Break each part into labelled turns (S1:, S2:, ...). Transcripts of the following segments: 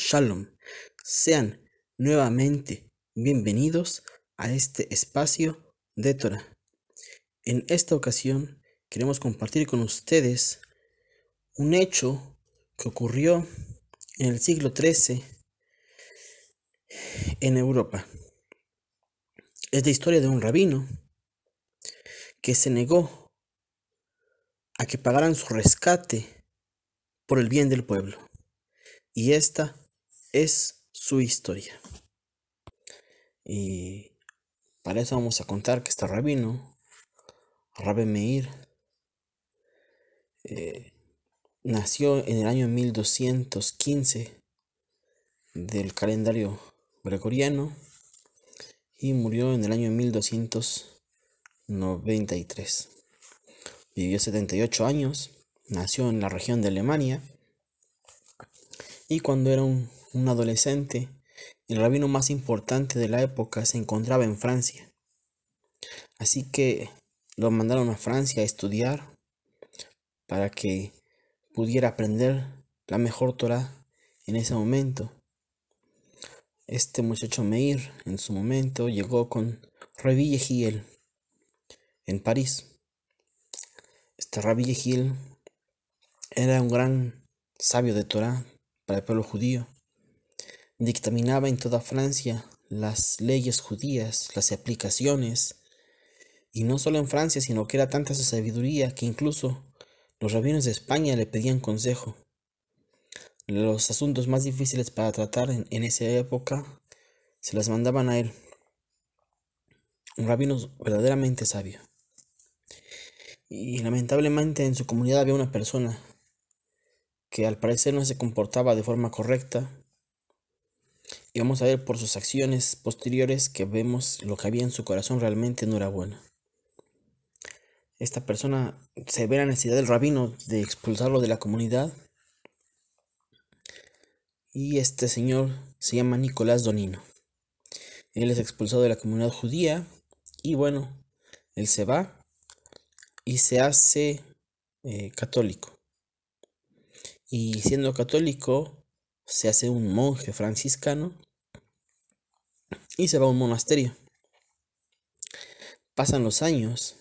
S1: Shalom. Sean nuevamente bienvenidos a este espacio de Torah. En esta ocasión queremos compartir con ustedes un hecho que ocurrió en el siglo XIII en Europa. Es la historia de un rabino que se negó a que pagaran su rescate por el bien del pueblo. Y esta es su historia. Y para eso vamos a contar que este rabino, Rabbe Meir, eh, nació en el año 1215 del calendario gregoriano y murió en el año 1293. Vivió 78 años, nació en la región de Alemania y cuando era un un adolescente, el rabino más importante de la época se encontraba en Francia. Así que lo mandaron a Francia a estudiar para que pudiera aprender la mejor Torah en ese momento. Este muchacho Meir en su momento llegó con Rabbi Yehiel en París. Este Rabbi Yehiel era un gran sabio de Torah para el pueblo judío dictaminaba en toda Francia las leyes judías, las aplicaciones, y no solo en Francia, sino que era tanta su sabiduría que incluso los rabinos de España le pedían consejo. Los asuntos más difíciles para tratar en, esa época se las mandaban a él, un rabino verdaderamente sabio. Y lamentablemente en su comunidad había una persona que al parecer no se comportaba de forma correcta y vamos a ver por sus acciones posteriores que vemos lo que había en su corazón realmente no era bueno. Esta persona se ve la necesidad del rabino de expulsarlo de la comunidad. Y este señor se llama Nicolás Donino. Él es expulsado de la comunidad judía y bueno, él se va y se hace eh, católico. Y siendo católico, se hace un monje franciscano y se va a un monasterio. Pasan los años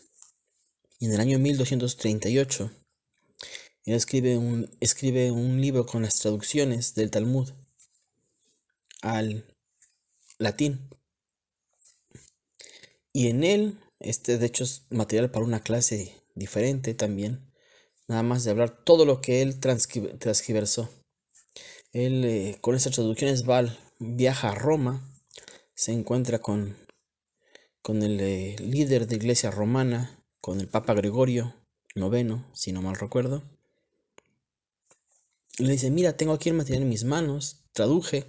S1: y en el año 1238 él escribe un, escribe un libro con las traducciones del Talmud al latín. Y en él, este de hecho es material para una clase diferente también, nada más de hablar todo lo que él transcribió Él eh, con esas traducciones va, viaja a Roma se encuentra con, el eh, líder de iglesia romana, con el Papa Gregorio IX, si no mal recuerdo. Le dice, mira, tengo aquí el material en mis manos, traduje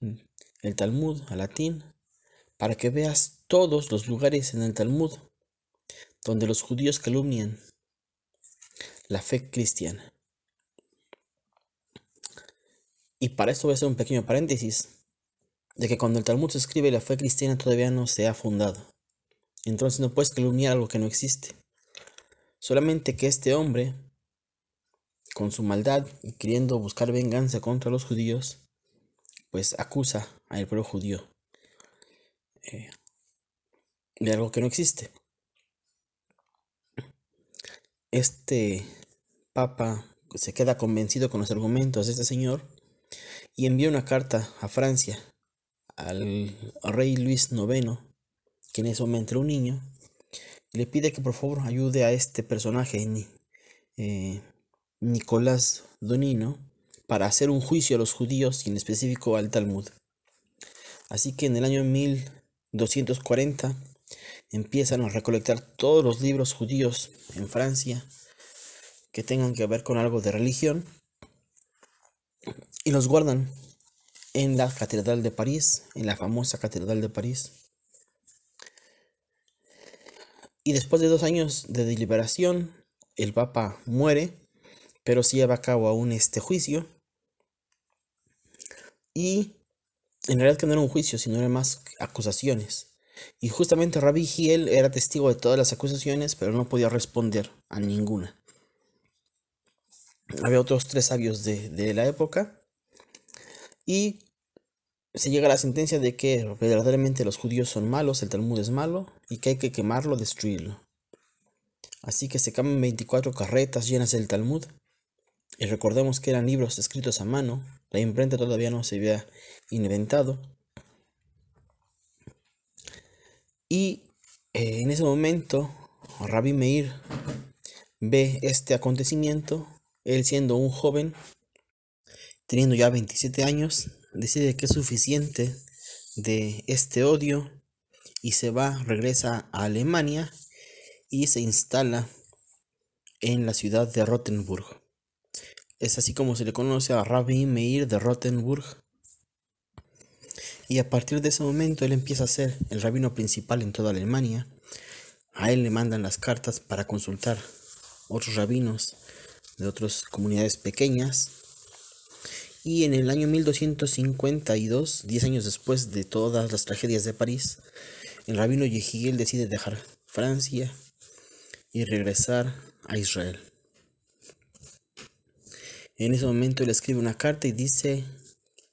S1: mm, el Talmud al latín, para que veas todos los lugares en el Talmud donde los judíos calumnian la fe cristiana. Y para esto voy a hacer un pequeño paréntesis de que cuando el Talmud se escribe la fe cristiana todavía no se ha fundado. Entonces no puedes calumniar algo que no existe. Solamente que este hombre, con su maldad y queriendo buscar venganza contra los judíos, pues acusa al pueblo judío eh, de algo que no existe. Este papa se queda convencido con los argumentos de este señor y envía una carta a Francia al rey Luis IX, quien es hombre entre un niño, le pide que por favor ayude a este personaje, eh, Nicolás Donino, para hacer un juicio a los judíos y en específico al Talmud. Así que en el año 1240 empiezan a recolectar todos los libros judíos en Francia que tengan que ver con algo de religión y los guardan en la Catedral de París, en la famosa Catedral de París. Y después de dos años de deliberación, el Papa muere, pero se lleva a cabo aún este juicio. Y en realidad que no era un juicio, sino más acusaciones. Y justamente Rabbi Giel era testigo de todas las acusaciones, pero no podía responder a ninguna. Había otros tres sabios de, de la época, y se llega a la sentencia de que verdaderamente los judíos son malos, el Talmud es malo y que hay que quemarlo, destruirlo. Así que se cambian 24 carretas llenas del Talmud. Y recordemos que eran libros escritos a mano, la imprenta todavía no se había inventado. Y eh, en ese momento, Rabbi Meir ve este acontecimiento, él siendo un joven, teniendo ya 27 años, decide que es suficiente de este odio y se va, regresa a Alemania y se instala en la ciudad de Rottenburg. Es así como se le conoce a Rabbi Meir de Rottenburg. Y a partir de ese momento él empieza a ser el rabino principal en toda Alemania. A él le mandan las cartas para consultar otros rabinos de otras comunidades pequeñas y en el año 1252, 10 años después de todas las tragedias de París, el rabino Yehiel decide dejar Francia y regresar a Israel. En ese momento él escribe una carta y dice,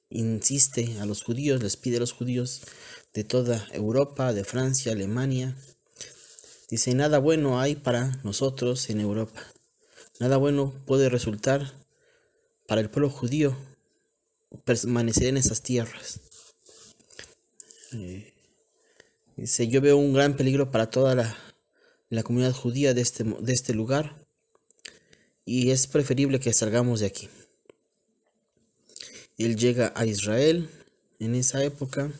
S1: insiste a los judíos, les pide a los judíos de toda Europa, de Francia, Alemania, dice, nada bueno hay para nosotros en Europa, nada bueno puede resultar para el pueblo judío permanecer en esas tierras. Eh, dice, yo veo un gran peligro para toda la, comunidad judía de este, de este lugar y es preferible que salgamos de aquí. Él llega a Israel en esa época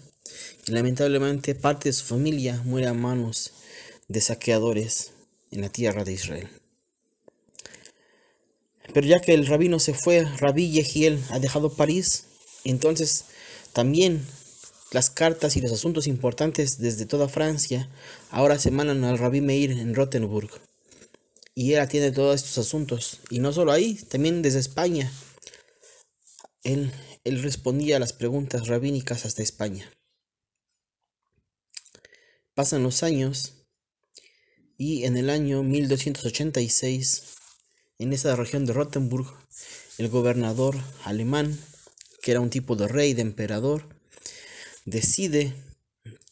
S1: y lamentablemente parte de su familia muere a manos de saqueadores en la tierra de Israel. Pero ya que el rabino se fue, Rabí Yehiel ha dejado París, entonces también las cartas y los asuntos importantes desde toda Francia ahora se mandan al Rabí Meir en Rottenburg. Y él atiende todos estos asuntos. Y no solo ahí, también desde España. Él, él respondía a las preguntas rabínicas hasta España. Pasan los años y en el año 1286 en esa región de Rottenburg, el gobernador alemán, que era un tipo de rey, de emperador, decide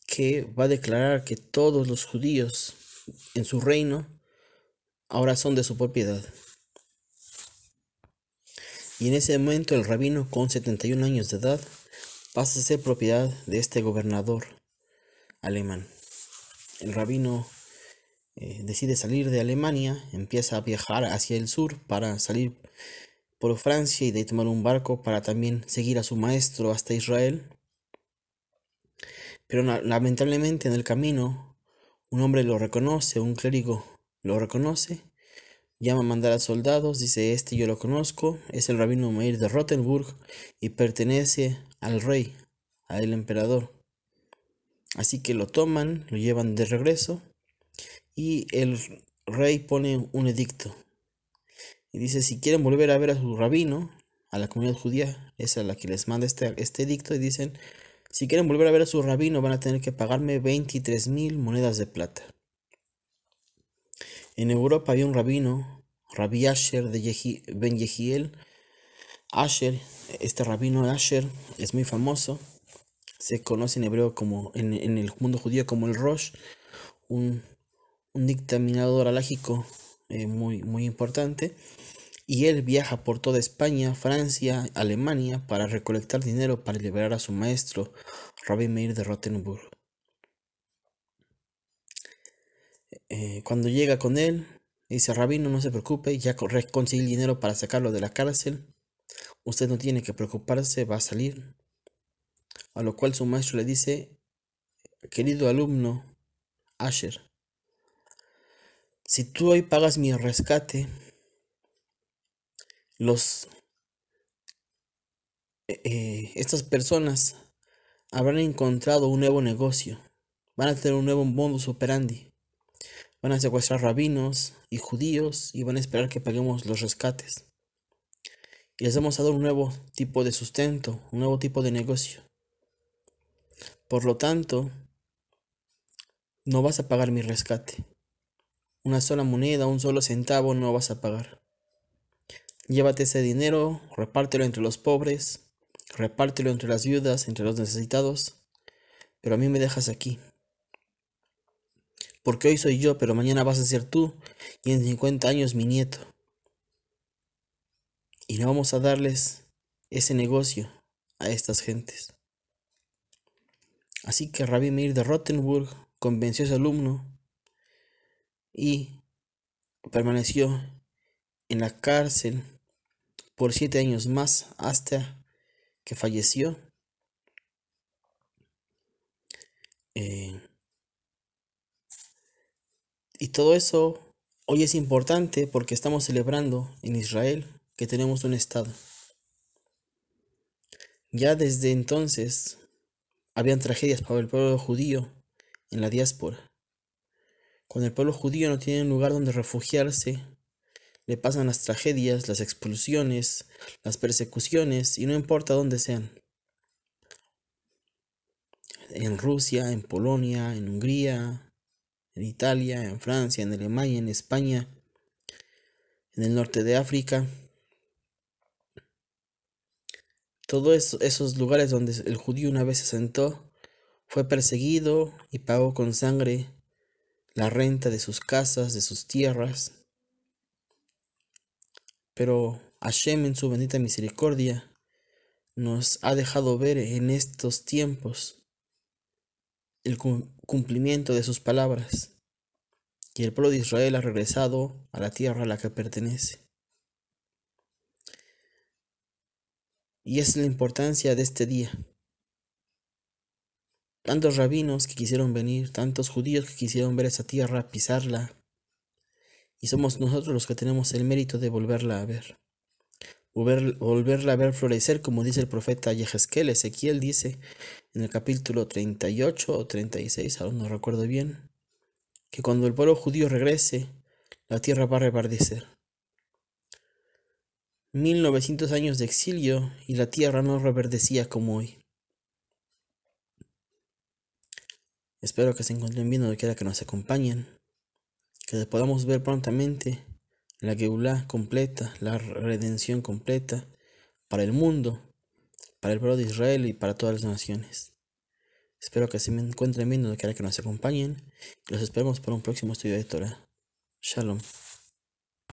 S1: que va a declarar que todos los judíos en su reino ahora son de su propiedad. Y en ese momento el rabino, con 71 años de edad, pasa a ser propiedad de este gobernador alemán. El rabino eh, decide salir de Alemania, empieza a viajar hacia el sur para salir por Francia y de ahí tomar un barco para también seguir a su maestro hasta Israel. Pero lamentablemente en el camino un hombre lo reconoce, un clérigo lo reconoce, llama a mandar a soldados, dice este yo lo conozco, es el rabino Meir de Rottenburg y pertenece al rey, al emperador. Así que lo toman, lo llevan de regreso y el rey pone un edicto. Y dice, si quieren volver a ver a su rabino, a la comunidad judía, es a la que les manda este, este edicto, y dicen, si quieren volver a ver a su rabino van a tener que pagarme 23 mil monedas de plata. En Europa había un rabino, Rabbi Asher de Ben Yehiel. Asher, este rabino Asher es muy famoso. Se conoce en hebreo como, en, en el mundo judío como el Rosh, un un dictaminador alágico eh, muy, muy importante, y él viaja por toda España, Francia, Alemania para recolectar dinero para liberar a su maestro, Robin Meir de Rottenburg. Eh, cuando llega con él, dice, Rabino, no se preocupe, ya conseguí dinero para sacarlo de la cárcel, usted no tiene que preocuparse, va a salir. A lo cual su maestro le dice, querido alumno, Asher, si tú hoy pagas mi rescate, los, eh, eh, estas personas habrán encontrado un nuevo negocio, van a tener un nuevo modus operandi, van a secuestrar rabinos y judíos y van a esperar que paguemos los rescates. Y les hemos dado un nuevo tipo de sustento, un nuevo tipo de negocio. Por lo tanto, no vas a pagar mi rescate. Una sola moneda, un solo centavo no vas a pagar. Llévate ese dinero, repártelo entre los pobres, repártelo entre las viudas, entre los necesitados, pero a mí me dejas aquí. Porque hoy soy yo, pero mañana vas a ser tú y en 50 años mi nieto. Y no vamos a darles ese negocio a estas gentes. Así que Rabbi Meir de Rottenburg convenció a su alumno y permaneció en la cárcel por siete años más hasta que falleció. Eh, y todo eso hoy es importante porque estamos celebrando en Israel que tenemos un Estado. Ya desde entonces habían tragedias para el pueblo judío en la diáspora. Cuando el pueblo judío no tiene lugar donde refugiarse, le pasan las tragedias, las expulsiones, las persecuciones, y no importa dónde sean. En Rusia, en Polonia, en Hungría, en Italia, en Francia, en Alemania, en España, en el norte de África. Todos esos lugares donde el judío una vez se sentó, fue perseguido y pagó con sangre la renta de sus casas, de sus tierras. Pero Hashem en su bendita misericordia nos ha dejado ver en estos tiempos el cumplimiento de sus palabras. Y el pueblo de Israel ha regresado a la tierra a la que pertenece. Y es la importancia de este día tantos rabinos que quisieron venir, tantos judíos que quisieron ver esa tierra, pisarla, y somos nosotros los que tenemos el mérito de volverla a ver. volverla a ver florecer, como dice el profeta Yehezkel, Ezequiel dice en el capítulo 38 o 36, aún no recuerdo bien, que cuando el pueblo judío regrese, la tierra va a reverdecer 1900 años de exilio y la tierra no reverdecía como hoy. Espero que se encuentren bien donde quiera que nos acompañen. Que les podamos ver prontamente la Geulah completa, la redención completa para el mundo, para el pueblo de Israel y para todas las naciones. Espero que se encuentren bien donde quiera que nos acompañen. los esperamos para un próximo estudio de Torah. Shalom.